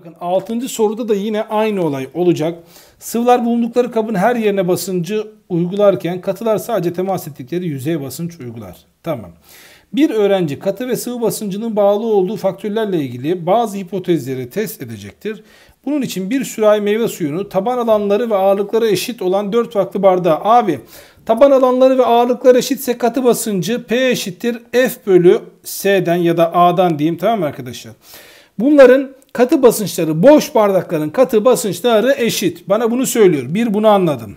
Bakın 6. soruda da yine aynı olay olacak. Sıvılar bulundukları kabın her yerine basıncı uygularken katılar sadece temas ettikleri yüzeye basınç uygular. Tamam. Bir öğrenci katı ve sıvı basıncının bağlı olduğu faktörlerle ilgili bazı hipotezleri test edecektir. Bunun için bir sürahi meyve suyunu taban alanları ve ağırlıkları eşit olan 4 farklı bardağa abi taban alanları ve ağırlıkları eşitse katı basıncı P eşittir F bölü S'den ya da A'dan diyeyim tamam mı arkadaşlar? Bunların katı basınçları boş bardakların katı basınçları eşit. Bana bunu söylüyor. Bir bunu anladım.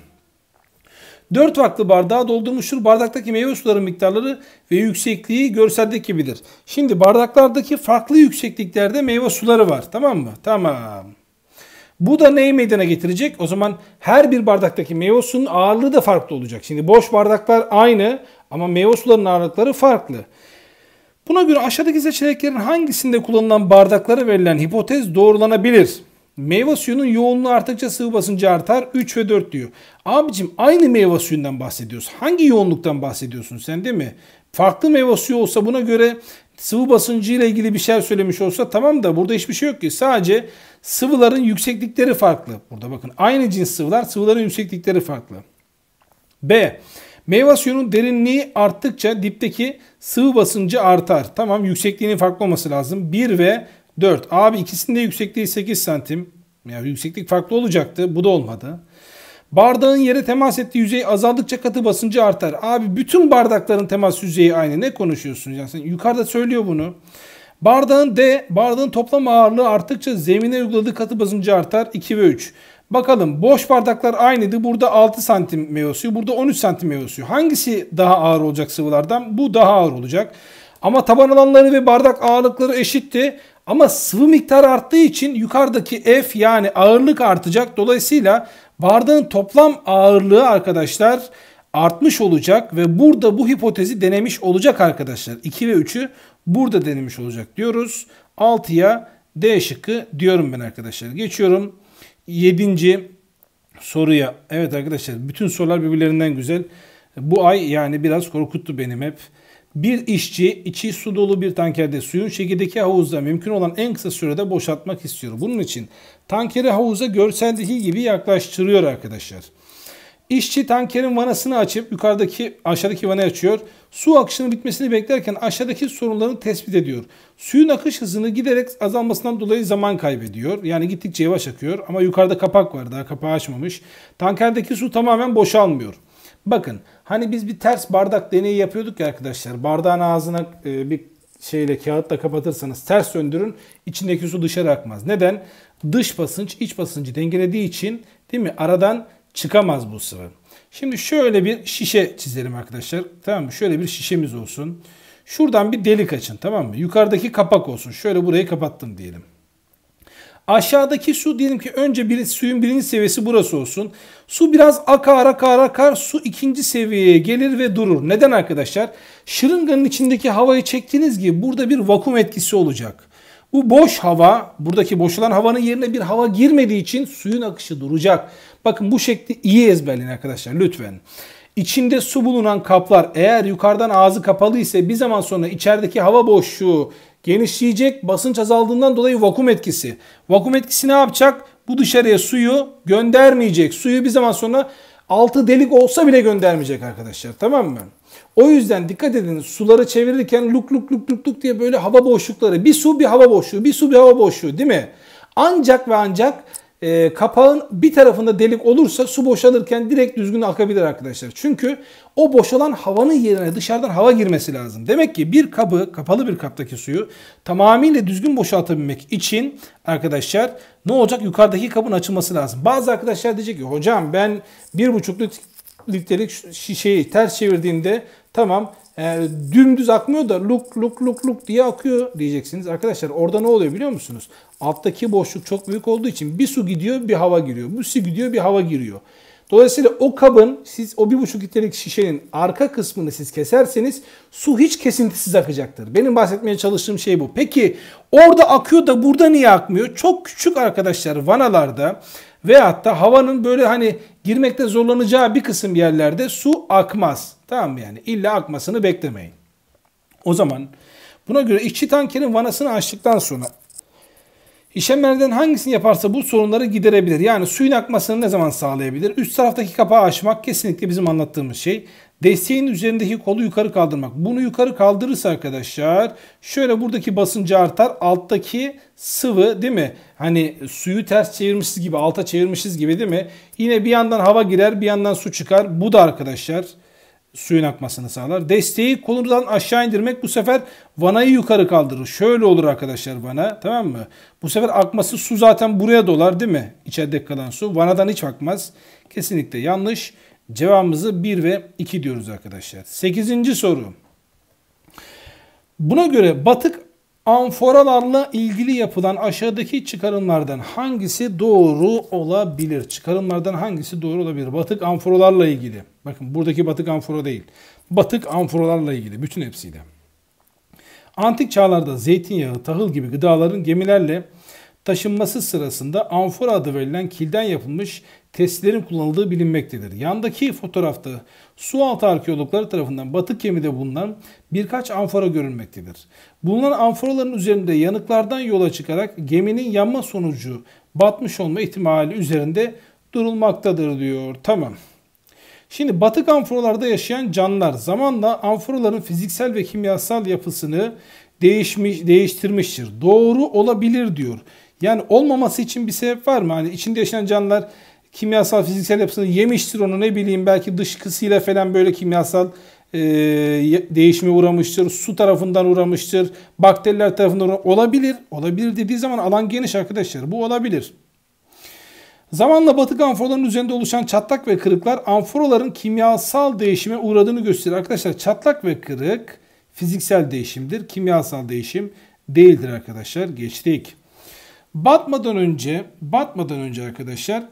4 farklı bardağa doldurmuştur. Bardaktaki meyve suların miktarları ve yüksekliği görseldeki gibidir. Şimdi bardaklardaki farklı yüksekliklerde meyve suları var. Tamam mı? Tamam. Bu da neyi meydana getirecek? O zaman her bir bardaktaki meyve susunun ağırlığı da farklı olacak. Şimdi boş bardaklar aynı ama meyve sularının ağırlıkları farklı. Buna göre aşağıdaki seçeneklerin hangisinde kullanılan bardaklara verilen hipotez doğrulanabilir? Meyve suyunun yoğunluğu arttıkça sıvı basıncı artar 3 ve 4 diyor. Abicim aynı meyve suyundan bahsediyoruz. Hangi yoğunluktan bahsediyorsun sen değil mi? Farklı meyve suyu olsa buna göre sıvı basıncı ile ilgili bir şey söylemiş olsa tamam da burada hiçbir şey yok ki. Sadece sıvıların yükseklikleri farklı. Burada bakın aynı cins sıvılar sıvıların yükseklikleri farklı. B. Meyve suyunun derinliği arttıkça dipteki sıvı basıncı artar. Tamam yüksekliğinin farklı olması lazım. 1 ve 4. Abi ikisinde yüksekliği 8 santim. Yani yükseklik farklı olacaktı. Bu da olmadı. Bardağın yere temas ettiği yüzey azaldıkça katı basıncı artar. Abi bütün bardakların temas yüzeyi aynı. Ne konuşuyorsunuz? Yani sen yukarıda söylüyor bunu. Bardağın D, bardağın toplam ağırlığı arttıkça zemine uyguladığı katı basıncı artar 2 ve 3. Bakalım boş bardaklar aynıydı. Burada 6 santim meyve suyu, burada 13 santim meyve suyu. Hangisi daha ağır olacak sıvılardan? Bu daha ağır olacak. Ama taban alanları ve bardak ağırlıkları eşitti. Ama sıvı miktarı arttığı için yukarıdaki F yani ağırlık artacak. Dolayısıyla bardağın toplam ağırlığı arkadaşlar artmış olacak ve burada bu hipotezi denemiş olacak arkadaşlar. 2 ve 3'ü burada denemiş olacak diyoruz. 6'ya D şıkkı diyorum ben arkadaşlar. Geçiyorum Yedinci soruya. Evet arkadaşlar bütün sorular birbirlerinden güzel. Bu ay yani biraz korkuttu benim hep. Bir işçi içi su dolu bir tankerde suyun şekildeki havuzda mümkün olan en kısa sürede boşaltmak istiyor. Bunun için tankeri havuza görseldeki gibi yaklaştırıyor arkadaşlar. İşçi tankerin vanasını açıp yukarıdaki aşağıdaki vanayı açıyor. Su akışının bitmesini beklerken aşağıdaki sorunlarını tespit ediyor. Suyun akış hızını giderek azalmasından dolayı zaman kaybediyor. Yani gittikçe yavaş akıyor ama yukarıda kapak var daha kapağı açmamış. Tankerdeki su tamamen boşalmıyor. Bakın hani biz bir ters bardak deneyi yapıyorduk ya arkadaşlar. Bardağın ağzına e, bir şeyle kağıtla kapatırsanız ters döndürün içindeki su dışarı akmaz. Neden? Dış basınç iç basıncı dengelediği için değil mi? Aradan çıkamaz bu sıvı. Şimdi şöyle bir şişe çizelim arkadaşlar. Tamam mı? Şöyle bir şişemiz olsun. Şuradan bir delik açın tamam mı? Yukarıdaki kapak olsun. Şöyle burayı kapattım diyelim. Aşağıdaki su diyelim ki önce bir, suyun birinci seviyesi burası olsun. Su biraz akar akar akar su ikinci seviyeye gelir ve durur. Neden arkadaşlar? Şırınganın içindeki havayı çektiğiniz gibi burada bir vakum etkisi olacak. Bu boş hava buradaki boşalan havanın yerine bir hava girmediği için suyun akışı duracak. Bakın bu şekli iyi ezberleyin arkadaşlar lütfen. İçinde su bulunan kaplar eğer yukarıdan ağzı kapalı ise bir zaman sonra içerideki hava boşluğu genişleyecek. Basınç azaldığından dolayı vakum etkisi. Vakum etkisi ne yapacak? Bu dışarıya suyu göndermeyecek. Suyu bir zaman sonra altı delik olsa bile göndermeyecek arkadaşlar. Tamam mı? O yüzden dikkat edin suları çevirirken luk luk luk luk luk diye böyle hava boşlukları. Bir su bir hava boşluğu, bir su bir hava boşluğu değil mi? Ancak ve ancak e, kapağın bir tarafında delik olursa su boşalırken direkt düzgün akabilir arkadaşlar. Çünkü o boşalan havanın yerine dışarıdan hava girmesi lazım. Demek ki bir kabı, kapalı bir kaptaki suyu tamamıyla düzgün boşaltabilmek için arkadaşlar ne olacak? Yukarıdaki kabın açılması lazım. Bazı arkadaşlar diyecek ki hocam ben bir buçuk litrelik şişeyi ters çevirdiğimde tamam e, dümdüz akmıyor da luk luk luk luk diye akıyor diyeceksiniz. Arkadaşlar orada ne oluyor biliyor musunuz? Alttaki boşluk çok büyük olduğu için bir su gidiyor bir hava giriyor. Bu su gidiyor bir hava giriyor. Dolayısıyla o kabın siz o bir buçuk litrelik şişenin arka kısmını siz keserseniz su hiç kesintisiz akacaktır. Benim bahsetmeye çalıştığım şey bu. Peki orada akıyor da burada niye akmıyor? Çok küçük arkadaşlar vanalarda Veyahut da havanın böyle hani girmekte zorlanacağı bir kısım yerlerde su akmaz. Tamam mı yani? İlla akmasını beklemeyin. O zaman buna göre içi tankerin vanasını açtıktan sonra İşemlerden hangisini yaparsa bu sorunları giderebilir. Yani suyun akmasını ne zaman sağlayabilir? Üst taraftaki kapağı açmak kesinlikle bizim anlattığımız şey. Desteğin üzerindeki kolu yukarı kaldırmak. Bunu yukarı kaldırırsa arkadaşlar şöyle buradaki basıncı artar. Alttaki sıvı değil mi? Hani suyu ters çevirmişiz gibi alta çevirmişiz gibi değil mi? Yine bir yandan hava girer bir yandan su çıkar. Bu da arkadaşlar suyun akmasını sağlar. Desteği kolumuzdan aşağı indirmek bu sefer vanayı yukarı kaldırır. Şöyle olur arkadaşlar vana tamam mı? Bu sefer akması su zaten buraya dolar değil mi? İçeride kalan su. Vanadan hiç akmaz. Kesinlikle yanlış. Cevabımızı 1 ve 2 diyoruz arkadaşlar. 8. soru. Buna göre batık amforalarla ilgili yapılan aşağıdaki çıkarımlardan hangisi doğru olabilir? Çıkarımlardan hangisi doğru olabilir? Batık amforalarla ilgili. Bakın buradaki batık amfora değil. Batık amforalarla ilgili bütün hepsiyle. Antik çağlarda zeytinyağı, tahıl gibi gıdaların gemilerle taşınması sırasında amfora adı verilen kilden yapılmış testilerin kullanıldığı bilinmektedir. Yandaki fotoğrafta sualtı arkeologları tarafından batık gemide bulunan birkaç amfora görülmektedir. Bulunan amforaların üzerinde yanıklardan yola çıkarak geminin yanma sonucu batmış olma ihtimali üzerinde durulmaktadır diyor. Tamam. Şimdi batık amforalarda yaşayan canlılar zamanla amforaların fiziksel ve kimyasal yapısını değişmiş, değiştirmiştir. Doğru olabilir diyor. Yani olmaması için bir sebep var mı? Hani içinde yaşayan canlılar kimyasal fiziksel yapısını yemiştir onu ne bileyim belki dışkısıyla falan böyle kimyasal e, değişime uğramıştır. Su tarafından uğramıştır. Bakteriler tarafından uğramıştır. olabilir. Olabilir dediği zaman alan geniş arkadaşlar. Bu olabilir. Zamanla batık amforların üzerinde oluşan çatlak ve kırıklar amforaların kimyasal değişime uğradığını gösterir. Arkadaşlar çatlak ve kırık fiziksel değişimdir. Kimyasal değişim değildir arkadaşlar. Geçtik. Batmadan önce, batmadan önce arkadaşlar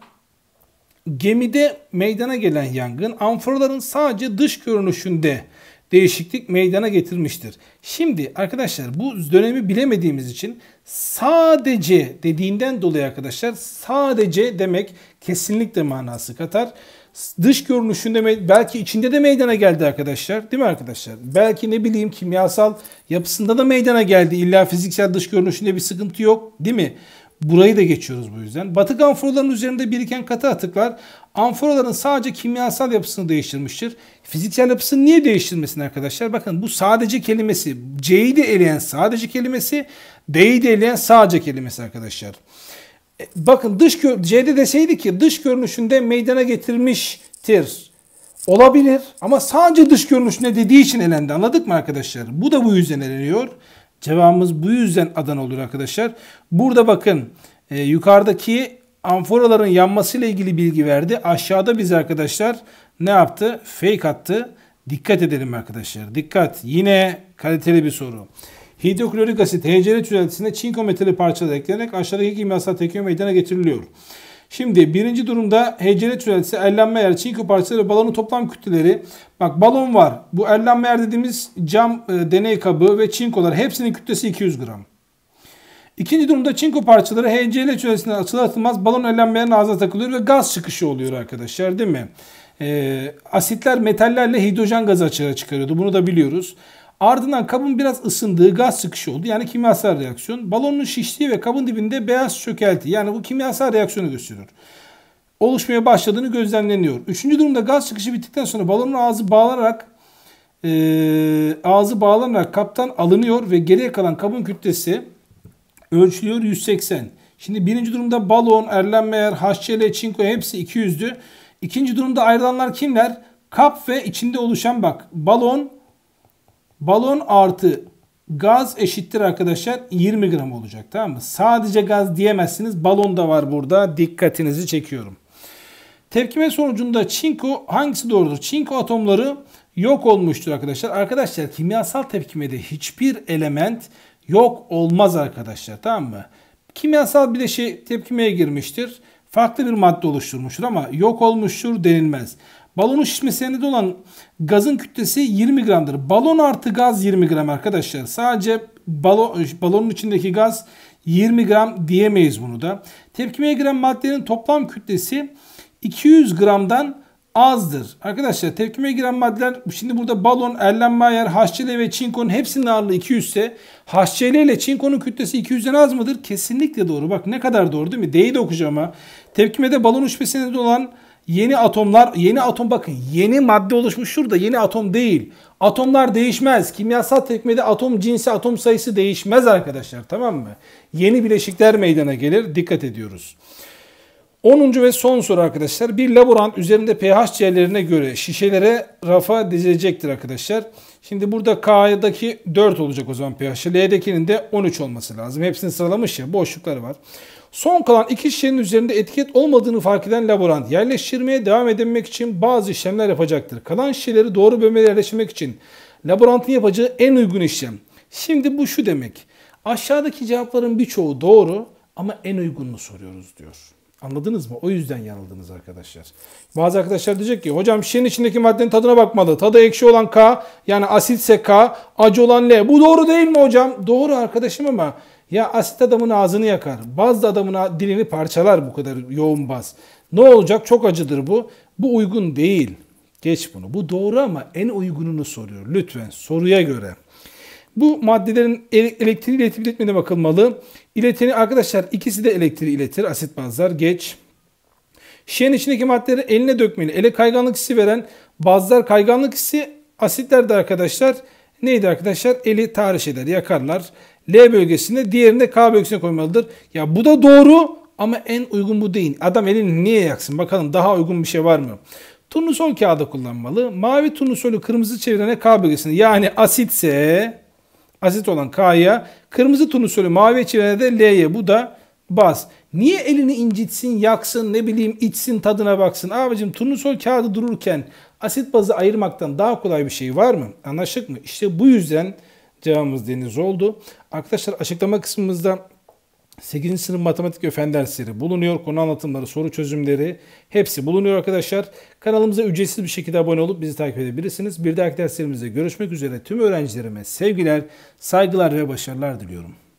gemide meydana gelen yangın amforaların sadece dış görünüşünde değişiklik meydana getirmiştir. Şimdi arkadaşlar bu dönemi bilemediğimiz için sadece dediğinden dolayı arkadaşlar sadece demek kesinlikle manası katar. Dış görünüşünde belki içinde de meydana geldi arkadaşlar. Değil mi arkadaşlar? Belki ne bileyim kimyasal yapısında da meydana geldi. İlla fiziksel dış görünüşünde bir sıkıntı yok. Değil mi? Burayı da geçiyoruz bu yüzden. Batı ganfurların üzerinde biriken katı atıklar amforaların sadece kimyasal yapısını değiştirmiştir. Fiziksel yapısını niye değiştirmesin arkadaşlar? Bakın bu sadece kelimesi. C'yi de eleyen sadece kelimesi. D'yi de eleyen sadece kelimesi arkadaşlar. E, bakın dış C'de deseydi ki dış görünüşünde meydana getirmiştir. Olabilir ama sadece dış görünüşünde dediği için elendi. Anladık mı arkadaşlar? Bu da bu yüzden eleniyor. Cevabımız bu yüzden Adana olur arkadaşlar. Burada bakın e, yukarıdaki amforaların yanmasıyla ilgili bilgi verdi. Aşağıda biz arkadaşlar ne yaptı? Fake attı. Dikkat edelim arkadaşlar. Dikkat. Yine kaliteli bir soru. Hidroklorik asit HCl çözeltisinde çinko metali parçaları eklenerek aşağıdaki kimyasal tepkime meydana getiriliyor. Şimdi birinci durumda HCl çözeltisi ellenme yer, çinko parçaları, balonun toplam kütleleri. Bak balon var. Bu ellenme yer dediğimiz cam e, deney kabı ve çinkolar hepsinin kütlesi 200 gram. İkinci durumda çinko parçaları HCl çözesine atılmaz, balon ellenmeyen ağza takılıyor ve gaz çıkışı oluyor arkadaşlar değil mi? E, asitler metallerle hidrojen gazı açığa çıkarıyordu. Bunu da biliyoruz. Ardından kabın biraz ısındığı gaz sıkışı oldu. Yani kimyasal reaksiyon. Balonun şiştiği ve kabın dibinde beyaz çökelti. Yani bu kimyasal reaksiyonu gösteriyor. Oluşmaya başladığını gözlemleniyor. Üçüncü durumda gaz çıkışı bittikten sonra balonun ağzı bağlanarak e, ağzı bağlanarak kaptan alınıyor ve geriye kalan kabın kütlesi Ölçülüyor 180. Şimdi birinci durumda Balon, Erlenmeyer, HCL, Çinko hepsi 200'dü. İkinci durumda ayrılanlar kimler? Kap ve içinde oluşan bak balon balon artı gaz eşittir arkadaşlar 20 gram olacak tamam mı? Sadece gaz diyemezsiniz. Balon da var burada. Dikkatinizi çekiyorum. Tepkime sonucunda çinko hangisi doğrudur? Çinko atomları yok olmuştur arkadaşlar. Arkadaşlar kimyasal tepkimede hiçbir element yok olmaz arkadaşlar tamam mı? Kimyasal bileşi şey, tepkimeye girmiştir. Farklı bir madde oluşturmuştur ama yok olmuştur denilmez. Balonun şişmesinde olan gazın kütlesi 20 gramdır. Balon artı gaz 20 gram arkadaşlar. Sadece balon, balonun içindeki gaz 20 gram diyemeyiz bunu da. Tepkimeye giren maddenin toplam kütlesi 200 gramdan azdır. Arkadaşlar tepkime giren maddeler şimdi burada balon, Erlenmeyer, HCl ve çinkonun hepsinin ağırlığı 200 ise HCl ile çinkonun kütlesi 200'den az mıdır? Kesinlikle doğru. Bak ne kadar doğru değil mi? D'yi de okuyacağım ama. Tepkimede balon uçmasına neden olan yeni atomlar, yeni atom bakın yeni madde oluşmuş şurada yeni atom değil. Atomlar değişmez. Kimyasal tepkimede atom cinsi, atom sayısı değişmez arkadaşlar tamam mı? Yeni bileşikler meydana gelir. Dikkat ediyoruz. 10. ve son soru arkadaşlar. Bir laborant üzerinde pH değerlerine göre şişelere rafa dizilecektir arkadaşlar. Şimdi burada K'daki 4 olacak o zaman pH. L'dekinin de 13 olması lazım. Hepsini sıralamış ya boşlukları var. Son kalan iki şişenin üzerinde etiket olmadığını fark eden laborant yerleştirmeye devam edilmek için bazı işlemler yapacaktır. Kalan şişeleri doğru bölmeye yerleştirmek için laborantın yapacağı en uygun işlem. Şimdi bu şu demek. Aşağıdaki cevapların birçoğu doğru ama en uygununu soruyoruz diyor. Anladınız mı? O yüzden yanıldınız arkadaşlar. Bazı arkadaşlar diyecek ki hocam şişenin içindeki maddenin tadına bakmalı. Tadı ekşi olan K yani asitse K, acı olan L. Bu doğru değil mi hocam? Doğru arkadaşım ama ya asit adamın ağzını yakar. Baz da adamın dilini parçalar bu kadar yoğun baz. Ne olacak? Çok acıdır bu. Bu uygun değil. Geç bunu. Bu doğru ama en uygununu soruyor. Lütfen soruya göre. Bu maddelerin elektriği iletip iletmediğine bakılmalı. İleteni arkadaşlar ikisi de elektriği iletir. Asit bazlar geç. Şişenin içindeki maddeleri eline dökmeli. Ele kayganlık hissi veren bazlar kayganlık hissi asitler de arkadaşlar neydi arkadaşlar? Eli tahriş eder, yakarlar. L bölgesinde diğerinde K bölgesine koymalıdır. Ya bu da doğru ama en uygun bu değil. Adam elini niye yaksın? Bakalım daha uygun bir şey var mı? Turnusol kağıdı kullanmalı. Mavi turnusolu kırmızı çevirene K bölgesinde yani asitse asit olan K'ya, kırmızı turnusolu mavi çivilerde de L'ye. Bu da baz. Niye elini incitsin, yaksın, ne bileyim içsin, tadına baksın? Abicim turnusol kağıdı dururken asit bazı ayırmaktan daha kolay bir şey var mı? Anlaşık mı? İşte bu yüzden cevabımız deniz oldu. Arkadaşlar açıklama kısmımızda 8. sınıf matematik ve fen dersleri bulunuyor. Konu anlatımları, soru çözümleri hepsi bulunuyor arkadaşlar. Kanalımıza ücretsiz bir şekilde abone olup bizi takip edebilirsiniz. Bir dahaki derslerimizde görüşmek üzere. Tüm öğrencilerime sevgiler, saygılar ve başarılar diliyorum.